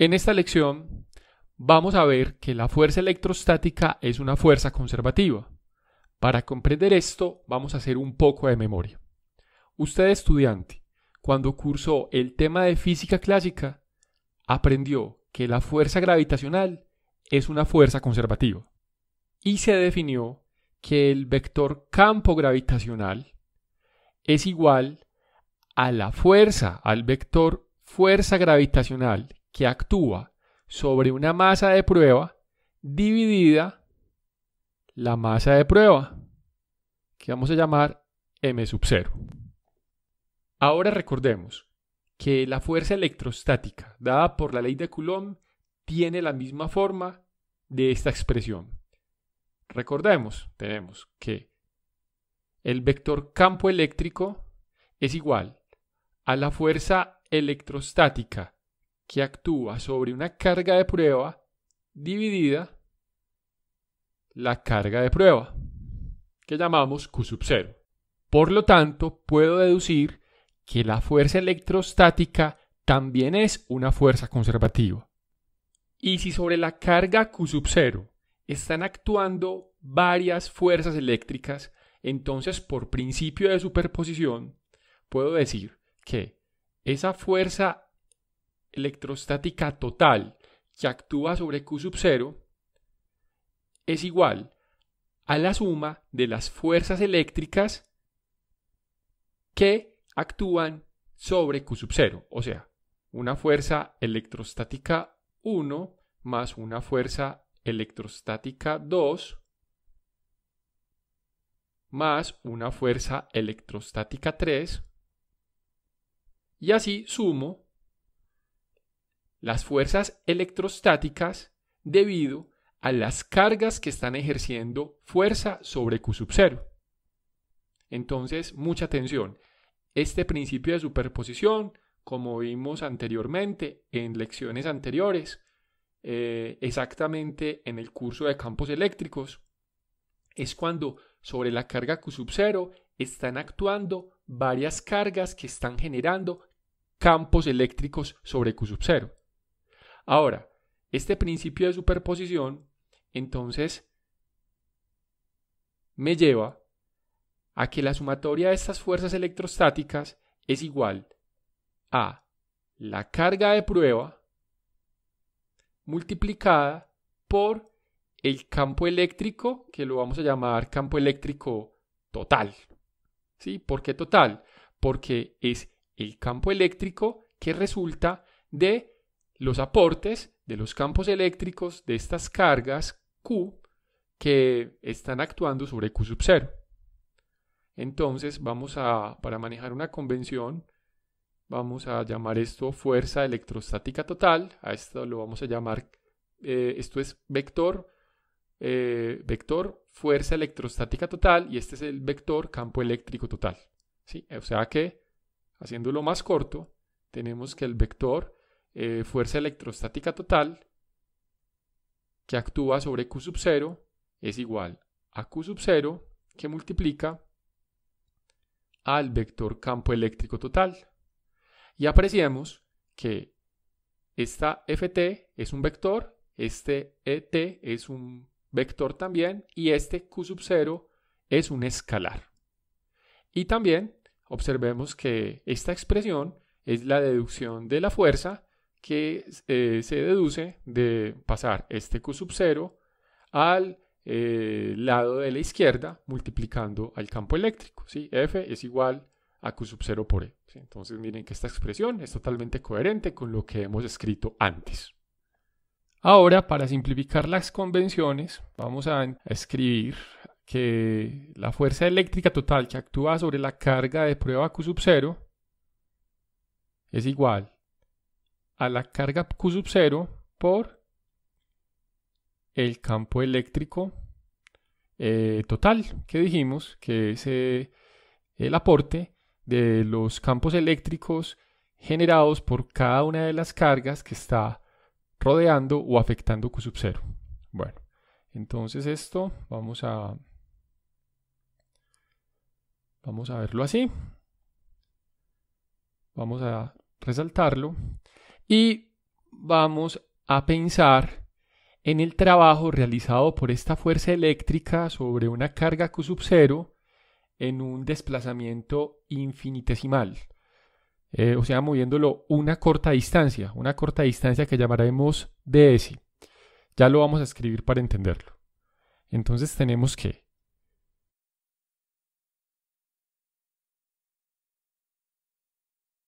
En esta lección vamos a ver que la fuerza electrostática es una fuerza conservativa. Para comprender esto vamos a hacer un poco de memoria. Usted estudiante, cuando cursó el tema de física clásica, aprendió que la fuerza gravitacional es una fuerza conservativa y se definió que el vector campo gravitacional es igual a la fuerza, al vector fuerza gravitacional que actúa sobre una masa de prueba dividida la masa de prueba, que vamos a llamar m sub 0. Ahora recordemos que la fuerza electrostática dada por la ley de Coulomb tiene la misma forma de esta expresión. Recordemos, tenemos que el vector campo eléctrico es igual a la fuerza electrostática que actúa sobre una carga de prueba dividida la carga de prueba, que llamamos Q 0. Por lo tanto, puedo deducir que la fuerza electrostática también es una fuerza conservativa. Y si sobre la carga Q sub 0 están actuando varias fuerzas eléctricas, entonces por principio de superposición puedo decir que esa fuerza electrostática total que actúa sobre Q sub 0 es igual a la suma de las fuerzas eléctricas que actúan sobre Q sub 0, o sea, una fuerza electrostática 1 más una fuerza electrostática 2 más una fuerza electrostática 3 y así sumo las fuerzas electrostáticas debido a las cargas que están ejerciendo fuerza sobre Q sub 0. Entonces, mucha atención. Este principio de superposición, como vimos anteriormente en lecciones anteriores, eh, exactamente en el curso de campos eléctricos, es cuando sobre la carga Q sub 0 están actuando varias cargas que están generando campos eléctricos sobre Q sub 0. Ahora, este principio de superposición, entonces, me lleva a que la sumatoria de estas fuerzas electrostáticas es igual a la carga de prueba multiplicada por el campo eléctrico, que lo vamos a llamar campo eléctrico total. ¿Sí? ¿Por qué total? Porque es el campo eléctrico que resulta de los aportes de los campos eléctricos de estas cargas Q que están actuando sobre Q sub 0. Entonces vamos a, para manejar una convención, vamos a llamar esto fuerza electrostática total, a esto lo vamos a llamar, eh, esto es vector, eh, vector fuerza electrostática total y este es el vector campo eléctrico total. ¿sí? O sea que, haciéndolo más corto, tenemos que el vector eh, fuerza electrostática total que actúa sobre Q sub 0 es igual a Q sub 0 que multiplica al vector campo eléctrico total. Y apreciemos que esta FT es un vector, este ET es un vector también y este Q sub 0 es un escalar. Y también observemos que esta expresión es la deducción de la fuerza que eh, se deduce de pasar este Q sub 0 al eh, lado de la izquierda multiplicando al campo eléctrico. ¿sí? F es igual a Q sub 0 por E. Entonces miren que esta expresión es totalmente coherente con lo que hemos escrito antes. Ahora, para simplificar las convenciones, vamos a escribir que la fuerza eléctrica total que actúa sobre la carga de prueba Q sub 0 es igual a a la carga Q 0 por el campo eléctrico eh, total que dijimos, que es eh, el aporte de los campos eléctricos generados por cada una de las cargas que está rodeando o afectando Q sub 0. Bueno, entonces esto vamos a vamos a verlo así. Vamos a resaltarlo y vamos a pensar en el trabajo realizado por esta fuerza eléctrica sobre una carga Q sub 0 en un desplazamiento infinitesimal. Eh, o sea, moviéndolo una corta distancia, una corta distancia que llamaremos ds. Ya lo vamos a escribir para entenderlo. Entonces tenemos que